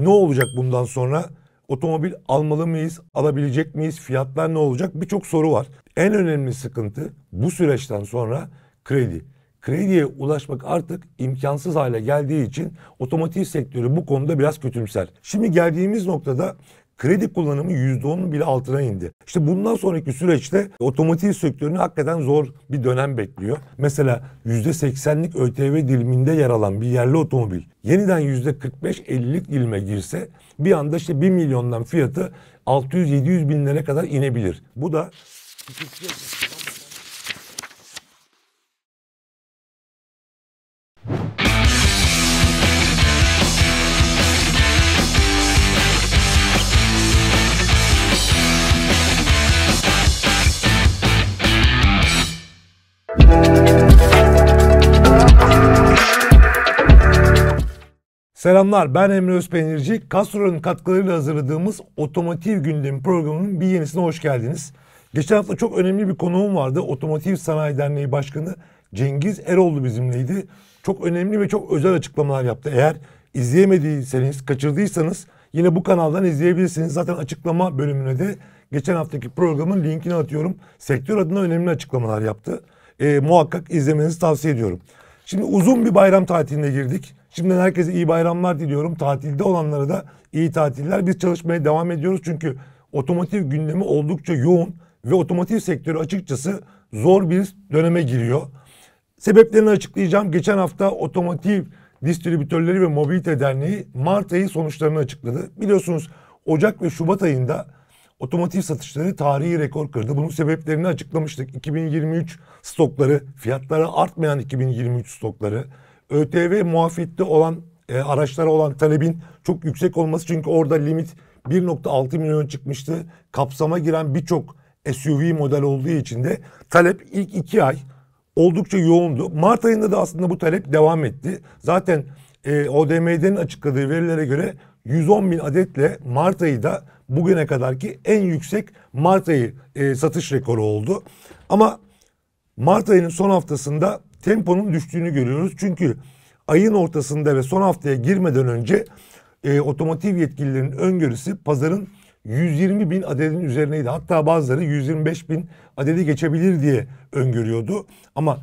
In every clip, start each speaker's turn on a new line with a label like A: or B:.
A: Ne olacak bundan sonra? Otomobil almalı mıyız? Alabilecek miyiz? Fiyatlar ne olacak? Birçok soru var. En önemli sıkıntı bu süreçten sonra kredi. Krediye ulaşmak artık imkansız hale geldiği için otomotiv sektörü bu konuda biraz kötümser. Şimdi geldiğimiz noktada kredi kullanımı %10'un bile altına indi. İşte bundan sonraki süreçte otomotiv sektörünü hakikaten zor bir dönem bekliyor. Mesela %80'lik ÖTV diliminde yer alan bir yerli otomobil yeniden %45-50'lik dilime girse bir anda işte 1 milyondan fiyatı 600-700 binlere kadar inebilir. Bu da Selamlar ben Emre Özpeynirci. Castrol'ün katkılarıyla hazırladığımız Otomotiv Gündem programının bir yenisine hoş geldiniz. Geçen hafta çok önemli bir konuğum vardı. Otomotiv Sanayi Derneği Başkanı Cengiz Eroğlu bizimleydi. Çok önemli ve çok özel açıklamalar yaptı. Eğer izleyemediyseniz, kaçırdıysanız yine bu kanaldan izleyebilirsiniz. Zaten açıklama bölümüne de geçen haftaki programın linkini atıyorum. Sektör adına önemli açıklamalar yaptı. E, muhakkak izlemenizi tavsiye ediyorum. Şimdi uzun bir bayram tatiline girdik. Şimdi herkese iyi bayramlar diliyorum. Tatilde olanlara da iyi tatiller. Biz çalışmaya devam ediyoruz çünkü otomotiv gündemi oldukça yoğun ve otomotiv sektörü açıkçası zor bir döneme giriyor. Sebeplerini açıklayacağım. Geçen hafta otomotiv distribütörleri ve mobilite derneği Mart ayı sonuçlarını açıkladı. Biliyorsunuz Ocak ve Şubat ayında otomotiv satışları tarihi rekor kırdı. Bunun sebeplerini açıklamıştık. 2023 stokları, fiyatlara artmayan 2023 stokları, ÖTV muafiyette olan e, araçlara olan talebin çok yüksek olması çünkü orada limit 1.6 milyon çıkmıştı. Kapsama giren birçok SUV model olduğu için de talep ilk iki ay oldukça yoğundu. Mart ayında da aslında bu talep devam etti. Zaten e, ODM'den açıkladığı verilere göre 110 bin adetle Mart ayı da bugüne kadarki en yüksek Mart ayı e, satış rekoru oldu. Ama Mart ayının son haftasında temponun düştüğünü görüyoruz. Çünkü ayın ortasında ve son haftaya girmeden önce e, otomotiv yetkililerin öngörüsü pazarın 120 bin adedin üzerineydi. Hatta bazıları 125 bin adedi geçebilir diye öngörüyordu. Ama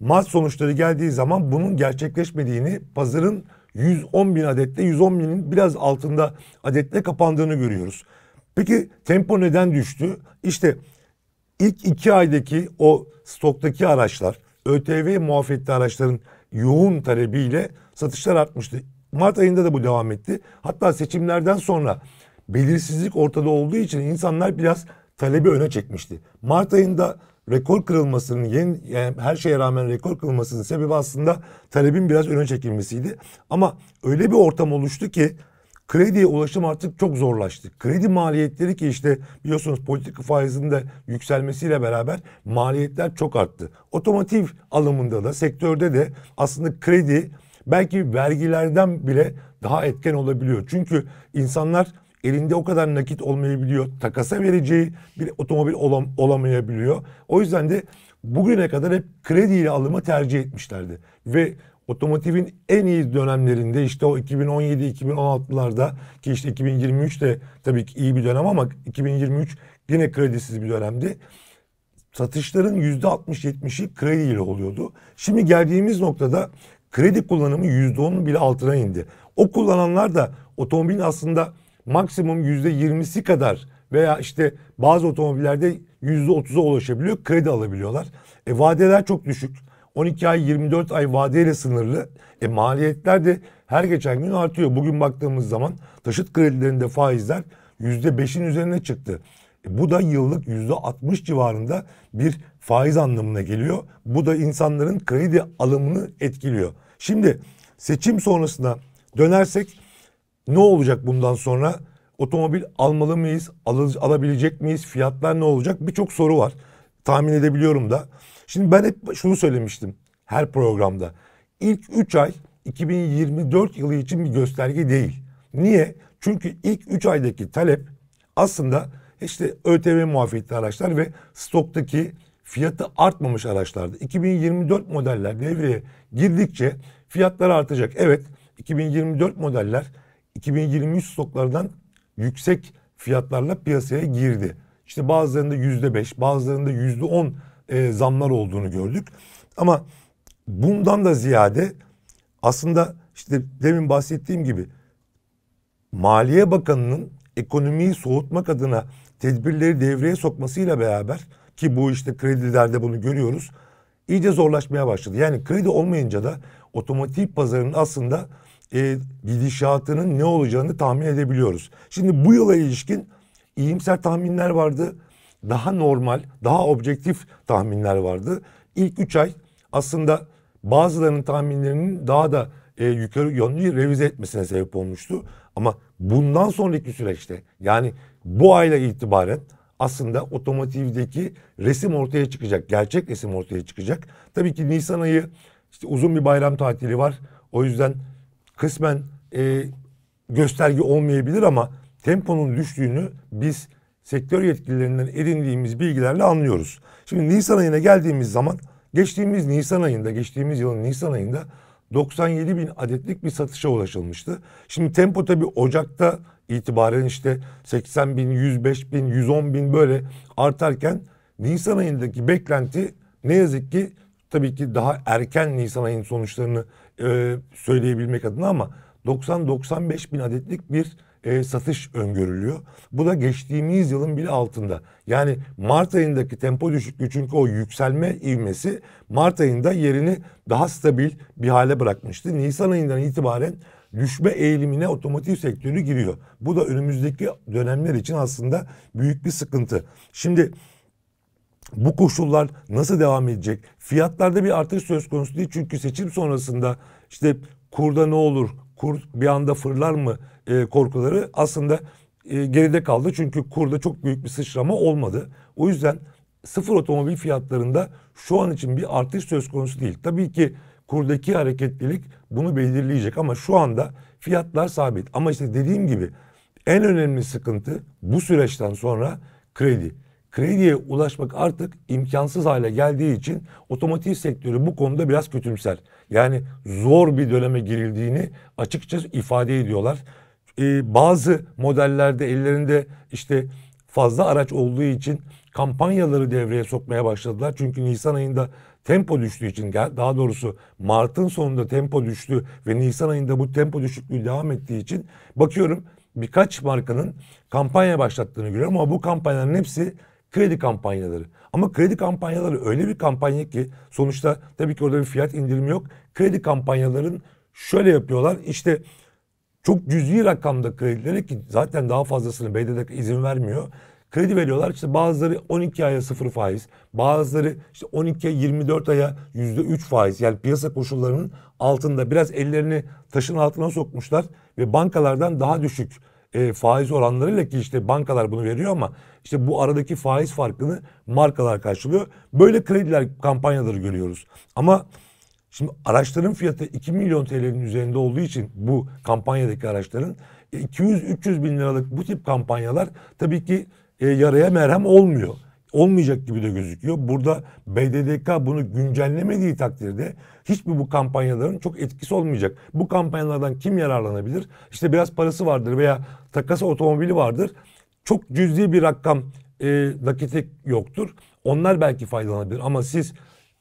A: Mart sonuçları geldiği zaman bunun gerçekleşmediğini pazarın 110 bin adette 110 binin biraz altında adette kapandığını görüyoruz. Peki tempo neden düştü? İşte ilk iki aydaki o stoktaki araçlar ÖTV muafiyetli araçların yoğun talebiyle satışlar artmıştı. Mart ayında da bu devam etti. Hatta seçimlerden sonra belirsizlik ortada olduğu için insanlar biraz talebi öne çekmişti. Mart ayında rekor kırılmasının yeni, yani her şeye rağmen rekor kırılmasının sebebi aslında talebin biraz öne çekilmesiydi. Ama öyle bir ortam oluştu ki Krediye ulaşım artık çok zorlaştı. Kredi maliyetleri ki işte biliyorsunuz politik faizinin de yükselmesiyle beraber maliyetler çok arttı. Otomotiv alımında da sektörde de aslında kredi belki vergilerden bile daha etken olabiliyor. Çünkü insanlar elinde o kadar nakit olmayabiliyor. Takasa vereceği bir otomobil olam olamayabiliyor. O yüzden de bugüne kadar hep krediyle alımı tercih etmişlerdi. Ve otomotivin en iyi dönemlerinde işte o 2017-2016'larda ki işte 2023 de tabii ki iyi bir dönem ama 2023 yine kredisiz bir dönemdi. Satışların %60-70'i krediyle oluyordu. Şimdi geldiğimiz noktada kredi kullanımı %10'un bile altına indi. O kullananlar da otomobil aslında maksimum %20'si kadar veya işte bazı otomobillerde %30'a ulaşabiliyor, kredi alabiliyorlar. E, vadeler çok düşük. 12 ay 24 ay vadeyle sınırlı. E maliyetler de her geçen gün artıyor. Bugün baktığımız zaman taşıt kredilerinde faizler %5'in üzerine çıktı. E bu da yıllık %60 civarında bir faiz anlamına geliyor. Bu da insanların kredi alımını etkiliyor. Şimdi seçim sonrasına dönersek ne olacak bundan sonra? Otomobil almalı mıyız? Al alabilecek miyiz? Fiyatlar ne olacak? Birçok soru var tahmin edebiliyorum da. Şimdi ben hep şunu söylemiştim her programda. İlk 3 ay 2024 yılı için bir gösterge değil. Niye? Çünkü ilk 3 aydaki talep aslında işte ÖTV muafiyetli araçlar ve stoktaki fiyatı artmamış araçlardı. 2024 modeller devreye girdikçe fiyatlar artacak. Evet 2024 modeller 2023 stoklardan yüksek fiyatlarla piyasaya girdi. İşte bazılarında yüzde beş, bazılarında yüzde on e, zamlar olduğunu gördük. Ama bundan da ziyade aslında işte demin bahsettiğim gibi Maliye Bakanı'nın ekonomiyi soğutmak adına tedbirleri devreye sokmasıyla beraber ki bu işte kredilerde bunu görüyoruz iyice zorlaşmaya başladı. Yani kredi olmayınca da otomotiv pazarının aslında e, gidişatının ne olacağını tahmin edebiliyoruz. Şimdi bu yıla ilişkin iyimser tahminler vardı. Daha normal, daha objektif tahminler vardı. İlk üç ay aslında bazılarının tahminlerinin daha da e, yukarı yönlü revize etmesine sebep olmuştu. Ama bundan sonraki süreçte yani bu ayla itibaren aslında otomotivdeki resim ortaya çıkacak. Gerçek resim ortaya çıkacak. Tabii ki Nisan ayı işte uzun bir bayram tatili var. O yüzden kısmen e, gösterge olmayabilir ama temponun düştüğünü biz sektör yetkililerinden edindiğimiz bilgilerle anlıyoruz. Şimdi Nisan ayına geldiğimiz zaman geçtiğimiz Nisan ayında, geçtiğimiz yılın Nisan ayında 97 bin adetlik bir satışa ulaşılmıştı. Şimdi tempo tabi Ocak'ta itibaren işte 80 bin, 105 bin, 110 bin böyle artarken Nisan ayındaki beklenti ne yazık ki tabii ki daha erken Nisan ayının sonuçlarını e, söyleyebilmek adına ama 90-95 bin adetlik bir e, satış öngörülüyor. Bu da geçtiğimiz yılın bile altında. Yani Mart ayındaki tempo düşüklüğü çünkü o yükselme ivmesi Mart ayında yerini daha stabil bir hale bırakmıştı. Nisan ayından itibaren düşme eğilimine otomotiv sektörü giriyor. Bu da önümüzdeki dönemler için aslında büyük bir sıkıntı. Şimdi bu koşullar nasıl devam edecek? Fiyatlarda bir artış söz konusu değil çünkü seçim sonrasında işte kurda ne olur, kur bir anda fırlar mı e, korkuları aslında e, geride kaldı. Çünkü kurda çok büyük bir sıçrama olmadı. O yüzden sıfır otomobil fiyatlarında şu an için bir artış söz konusu değil. Tabii ki kurdaki hareketlilik bunu belirleyecek ama şu anda fiyatlar sabit. Ama işte dediğim gibi en önemli sıkıntı bu süreçten sonra kredi krediye ulaşmak artık imkansız hale geldiği için otomotiv sektörü bu konuda biraz kötümser. Yani zor bir döneme girildiğini açıkça ifade ediyorlar. Ee, bazı modellerde ellerinde işte fazla araç olduğu için kampanyaları devreye sokmaya başladılar. Çünkü Nisan ayında tempo düştüğü için daha doğrusu Mart'ın sonunda tempo düştü ve Nisan ayında bu tempo düşüklüğü devam ettiği için bakıyorum birkaç markanın kampanya başlattığını görüyorum ama bu kampanyaların hepsi kredi kampanyaları. Ama kredi kampanyaları öyle bir kampanya ki sonuçta tabii ki orada bir fiyat indirimi yok. Kredi kampanyaların şöyle yapıyorlar işte çok cüzi rakamda kredileri ki zaten daha fazlasını BDDK izin vermiyor. Kredi veriyorlar işte bazıları 12 aya 0 faiz, bazıları işte 12'ye 24 aya %3 faiz. Yani piyasa koşullarının altında biraz ellerini taşın altına sokmuşlar ve bankalardan daha düşük e, faiz oranlarıyla ki işte bankalar bunu veriyor ama işte bu aradaki faiz farkını markalar karşılıyor. Böyle krediler kampanyaları görüyoruz. Ama şimdi araçların fiyatı 2 milyon TL'nin üzerinde olduğu için bu kampanyadaki araçların 200-300 e, bin liralık bu tip kampanyalar tabii ki e, yaraya merhem olmuyor olmayacak gibi de gözüküyor. Burada BDDK bunu güncellemediği takdirde hiçbir bu kampanyaların çok etkisi olmayacak. Bu kampanyalardan kim yararlanabilir? İşte biraz parası vardır veya takası otomobili vardır. Çok cüzdi bir rakam e, nakiti yoktur. Onlar belki faydalanabilir ama siz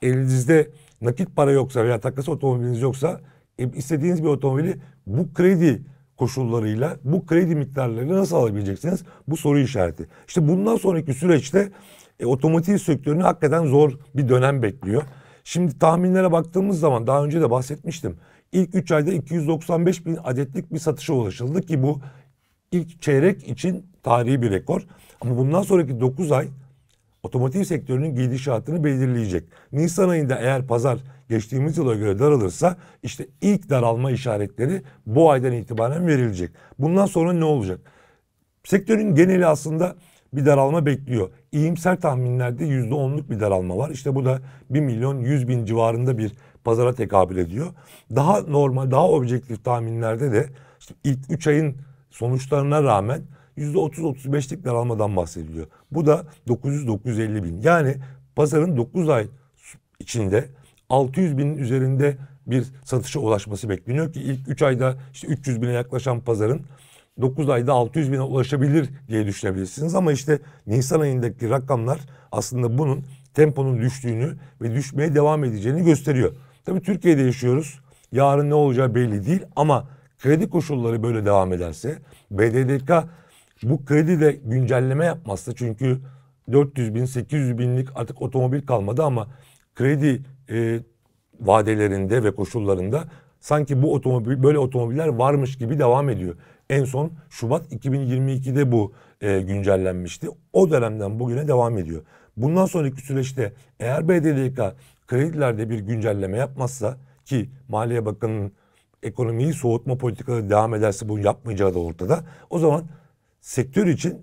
A: elinizde nakit para yoksa veya takası otomobiliniz yoksa e, istediğiniz bir otomobili bu kredi koşullarıyla bu kredi miktarlarını nasıl alabileceksiniz? Bu soru işareti. İşte bundan sonraki süreçte e, otomotiv sektörünü hakikaten zor bir dönem bekliyor. Şimdi tahminlere baktığımız zaman daha önce de bahsetmiştim. İlk 3 ayda 295 bin adetlik bir satışa ulaşıldı ki bu ilk çeyrek için tarihi bir rekor. Ama bundan sonraki 9 ay otomotiv sektörünün gidişatını belirleyecek. Nisan ayında eğer pazar geçtiğimiz yıla göre daralırsa işte ilk daralma işaretleri bu aydan itibaren verilecek. Bundan sonra ne olacak? Sektörün geneli aslında bir daralma bekliyor. İyimser tahminlerde yüzde onluk bir daralma var. İşte bu da 1 milyon 100 bin civarında bir pazara tekabül ediyor. Daha normal, daha objektif tahminlerde de işte ilk 3 ayın sonuçlarına rağmen yüzde %30-35'lik daralmadan bahsediliyor. Bu da 900-950 bin. Yani pazarın 9 ay içinde 600 binin üzerinde bir satışa ulaşması bekleniyor ki ilk 3 ayda işte 300 bine yaklaşan pazarın 9 ayda 600 bine ulaşabilir diye düşünebilirsiniz. Ama işte Nisan ayındaki rakamlar aslında bunun temponun düştüğünü ve düşmeye devam edeceğini gösteriyor. Tabii Türkiye'de yaşıyoruz. Yarın ne olacağı belli değil ama kredi koşulları böyle devam ederse BDDK bu kredide güncelleme yapmazsa çünkü 400 bin 800 binlik artık otomobil kalmadı ama kredi e, vadelerinde ve koşullarında sanki bu otomobil böyle otomobiller varmış gibi devam ediyor. En son Şubat 2022'de bu e, güncellenmişti. O dönemden bugüne devam ediyor. Bundan sonraki süreçte eğer BDDK kredilerde bir güncelleme yapmazsa ki Maliye Bakanı'nın ekonomiyi soğutma politikaları devam ederse bunu yapmayacağı da ortada. O zaman sektör için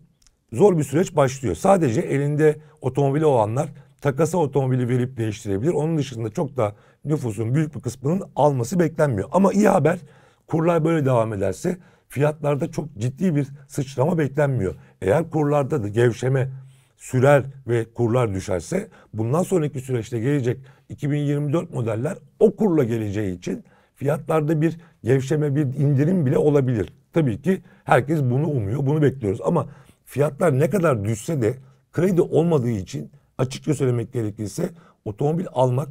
A: zor bir süreç başlıyor. Sadece elinde otomobili olanlar Takasa otomobili verip değiştirebilir. Onun dışında çok da nüfusun büyük bir kısmının alması beklenmiyor. Ama iyi haber kurlar böyle devam ederse fiyatlarda çok ciddi bir sıçrama beklenmiyor. Eğer kurlarda da gevşeme sürer ve kurlar düşerse bundan sonraki süreçte gelecek 2024 modeller o kurla geleceği için fiyatlarda bir gevşeme bir indirim bile olabilir. Tabii ki herkes bunu umuyor, bunu bekliyoruz ama fiyatlar ne kadar düşse de kredi olmadığı için açıkça söylemek gerekirse otomobil almak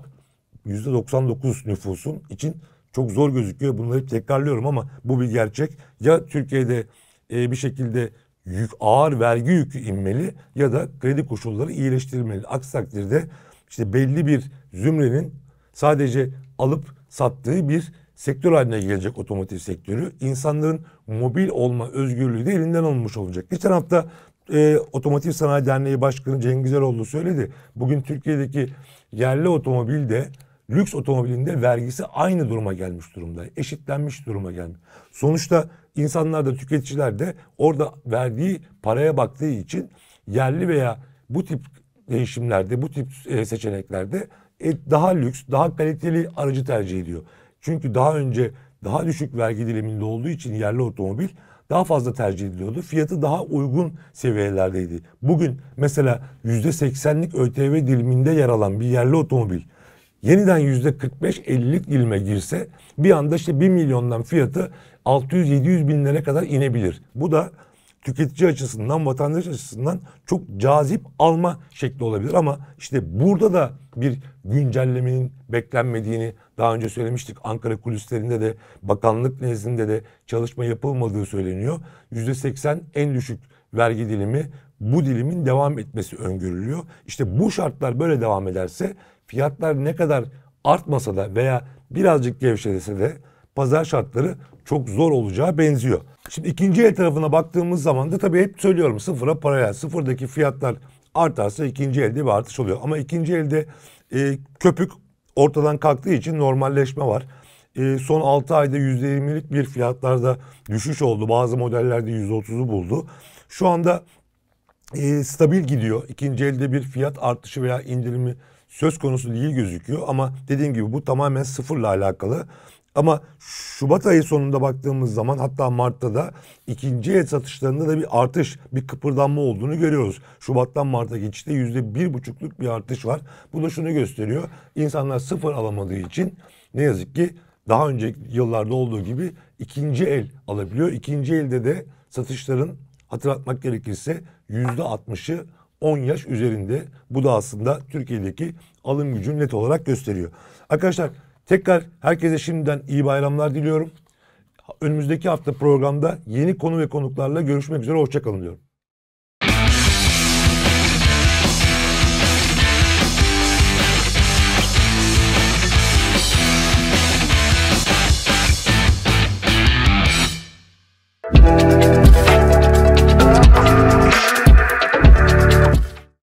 A: %99 nüfusun için çok zor gözüküyor. Bunları hep tekrarlıyorum ama bu bir gerçek. Ya Türkiye'de e, bir şekilde yük, ağır vergi yükü inmeli ya da kredi koşulları iyileştirilmeli. Aksi takdirde işte belli bir zümrenin sadece alıp sattığı bir sektör haline gelecek otomotiv sektörü. İnsanların mobil olma özgürlüğü de elinden alınmış olacak. Geçen hafta e, Otomotiv Sanayi Derneği Başkanı Cengiz Güzeloğlu söyledi. Bugün Türkiye'deki yerli otomobilde lüks otomobilinde vergisi aynı duruma gelmiş durumda. Eşitlenmiş duruma gelmiş. Sonuçta insanlar da tüketiciler de orada verdiği paraya baktığı için yerli veya bu tip değişimlerde, bu tip e, seçeneklerde e, daha lüks, daha kaliteli aracı tercih ediyor. Çünkü daha önce daha düşük vergi diliminde olduğu için yerli otomobil daha fazla tercih ediliyordu. Fiyatı daha uygun seviyelerdeydi. Bugün mesela yüzde seksenlik ÖTV diliminde yer alan bir yerli otomobil yeniden yüzde 45-50'lik dilime girse bir anda işte 1 milyondan fiyatı 600-700 binlere kadar inebilir. Bu da tüketici açısından, vatandaş açısından çok cazip alma şekli olabilir. Ama işte burada da bir güncellemenin beklenmediğini daha önce söylemiştik. Ankara kulislerinde de bakanlık nezdinde de çalışma yapılmadığı söyleniyor. %80 en düşük vergi dilimi bu dilimin devam etmesi öngörülüyor. İşte bu şartlar böyle devam ederse fiyatlar ne kadar artmasa da veya birazcık gevşese de pazar şartları çok zor olacağı benziyor. Şimdi ikinci el tarafına baktığımız zaman da tabii hep söylüyorum sıfıra paralel. Sıfırdaki fiyatlar artarsa ikinci elde bir artış oluyor. Ama ikinci elde e, köpük ortadan kalktığı için normalleşme var. E, son 6 ayda %20'lik bir fiyatlarda düşüş oldu. Bazı modellerde %30'u buldu. Şu anda e, stabil gidiyor. İkinci elde bir fiyat artışı veya indirimi söz konusu değil gözüküyor. Ama dediğim gibi bu tamamen sıfırla alakalı. Ama Şubat ayı sonunda baktığımız zaman hatta Mart'ta da ikinci el satışlarında da bir artış, bir kıpırdanma olduğunu görüyoruz. Şubat'tan Mart'a geçişte yüzde bir buçukluk bir artış var. Bu da şunu gösteriyor. İnsanlar sıfır alamadığı için ne yazık ki daha önceki yıllarda olduğu gibi ikinci el alabiliyor. İkinci elde de satışların hatırlatmak gerekirse yüzde altmışı 10 yaş üzerinde. Bu da aslında Türkiye'deki alım gücünü net olarak gösteriyor. Arkadaşlar Tekrar herkese şimdiden iyi bayramlar diliyorum. Önümüzdeki hafta programda yeni konu ve konuklarla görüşmek üzere. Hoşçakalın diyorum. Thank you.